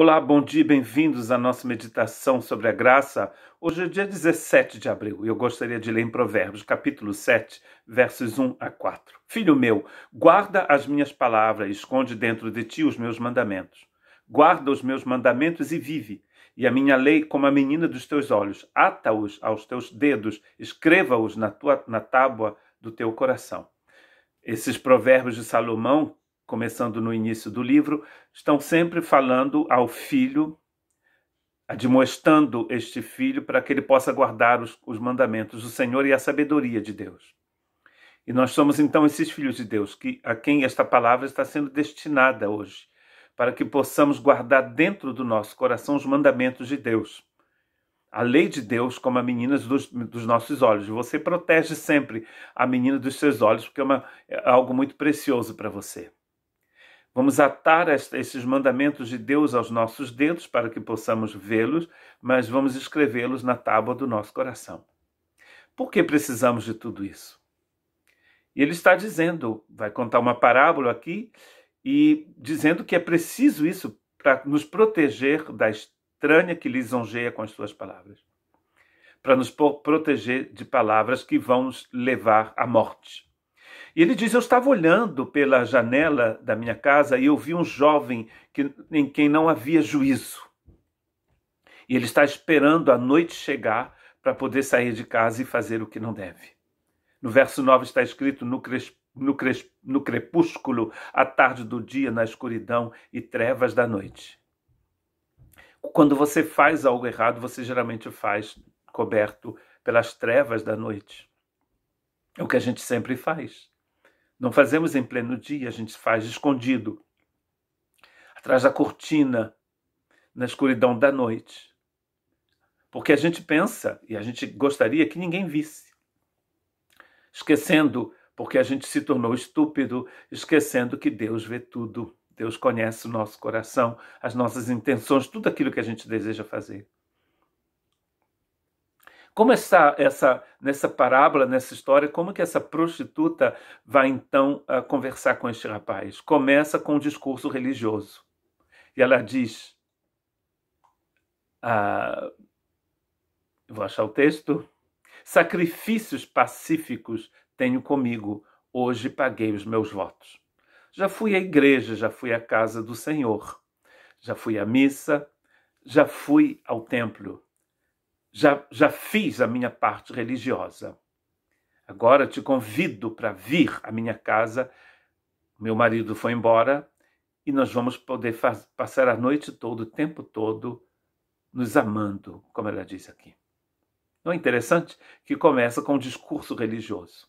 Olá, bom dia, bem-vindos à nossa meditação sobre a graça. Hoje é dia 17 de abril e eu gostaria de ler em Provérbios, capítulo 7, versos 1 a 4. Filho meu, guarda as minhas palavras e esconde dentro de ti os meus mandamentos. Guarda os meus mandamentos e vive, e a minha lei como a menina dos teus olhos. Ata-os aos teus dedos, escreva-os na, tua, na tábua do teu coração. Esses provérbios de Salomão começando no início do livro, estão sempre falando ao filho, admoestando este filho para que ele possa guardar os, os mandamentos do Senhor e a sabedoria de Deus. E nós somos então esses filhos de Deus, que a quem esta palavra está sendo destinada hoje, para que possamos guardar dentro do nosso coração os mandamentos de Deus. A lei de Deus como a menina dos, dos nossos olhos. Você protege sempre a menina dos seus olhos, porque é, uma, é algo muito precioso para você. Vamos atar esses mandamentos de Deus aos nossos dedos para que possamos vê-los, mas vamos escrevê-los na tábua do nosso coração. Por que precisamos de tudo isso? E ele está dizendo, vai contar uma parábola aqui, e dizendo que é preciso isso para nos proteger da estranha que lisonjeia com as suas palavras, para nos proteger de palavras que vão nos levar à morte. E ele diz: Eu estava olhando pela janela da minha casa e eu vi um jovem que, em quem não havia juízo. E ele está esperando a noite chegar para poder sair de casa e fazer o que não deve. No verso 9 está escrito: no, cres, no, cres, no crepúsculo, à tarde do dia, na escuridão e trevas da noite. Quando você faz algo errado, você geralmente faz coberto pelas trevas da noite. É o que a gente sempre faz. Não fazemos em pleno dia, a gente faz escondido, atrás da cortina, na escuridão da noite. Porque a gente pensa e a gente gostaria que ninguém visse. Esquecendo, porque a gente se tornou estúpido, esquecendo que Deus vê tudo. Deus conhece o nosso coração, as nossas intenções, tudo aquilo que a gente deseja fazer. Como essa, essa, nessa parábola, nessa história, como que essa prostituta vai então ah, conversar com este rapaz? Começa com um discurso religioso. E ela diz: ah, vou achar o texto. Sacrifícios pacíficos tenho comigo, hoje paguei os meus votos. Já fui à igreja, já fui à casa do Senhor, já fui à missa, já fui ao templo já, já fiz a minha parte religiosa. Agora te convido para vir à minha casa. Meu marido foi embora e nós vamos poder passar a noite toda, o tempo todo, nos amando, como ela diz aqui. Não é interessante que começa com um discurso religioso.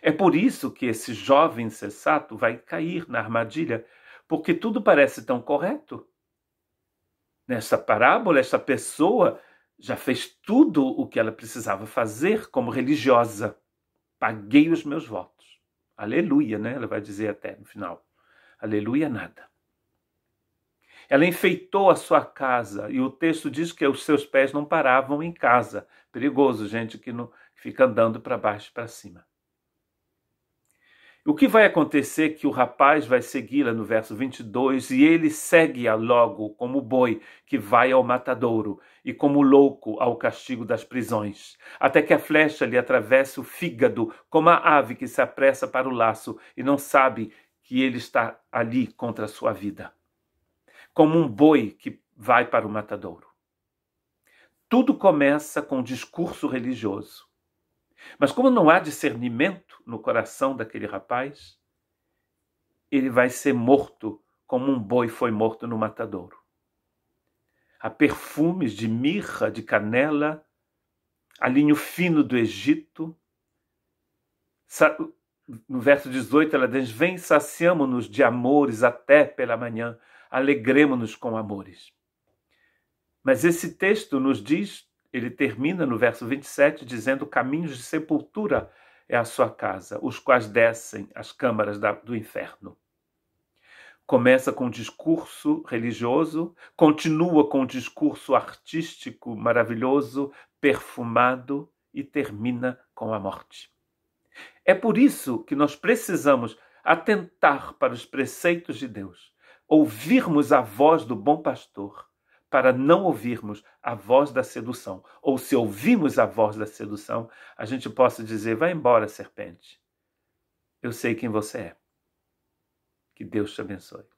É por isso que esse jovem insensato vai cair na armadilha, porque tudo parece tão correto. Nessa parábola, essa pessoa já fez tudo o que ela precisava fazer como religiosa. Paguei os meus votos. Aleluia, né? Ela vai dizer até no final. Aleluia, nada. Ela enfeitou a sua casa e o texto diz que os seus pés não paravam em casa. Perigoso, gente que não fica andando para baixo e para cima. O que vai acontecer é que o rapaz vai segui-la no verso 22 e ele segue-a logo como boi que vai ao matadouro e como louco ao castigo das prisões, até que a flecha lhe atravesse o fígado, como a ave que se apressa para o laço e não sabe que ele está ali contra a sua vida. Como um boi que vai para o matadouro. Tudo começa com um discurso religioso mas como não há discernimento no coração daquele rapaz, ele vai ser morto como um boi foi morto no matadouro. Há perfumes de mirra, de canela, alinho fino do Egito. No verso 18 ela diz: Vem, saciamo-nos de amores até pela manhã, alegremo-nos com amores. Mas esse texto nos diz ele termina no verso 27 dizendo: Caminhos de sepultura é a sua casa, os quais descem as câmaras da, do inferno. Começa com o discurso religioso, continua com o discurso artístico maravilhoso, perfumado e termina com a morte. É por isso que nós precisamos atentar para os preceitos de Deus, ouvirmos a voz do bom pastor para não ouvirmos a voz da sedução. Ou se ouvirmos a voz da sedução, a gente possa dizer: vai embora, serpente. Eu sei quem você é. Que Deus te abençoe.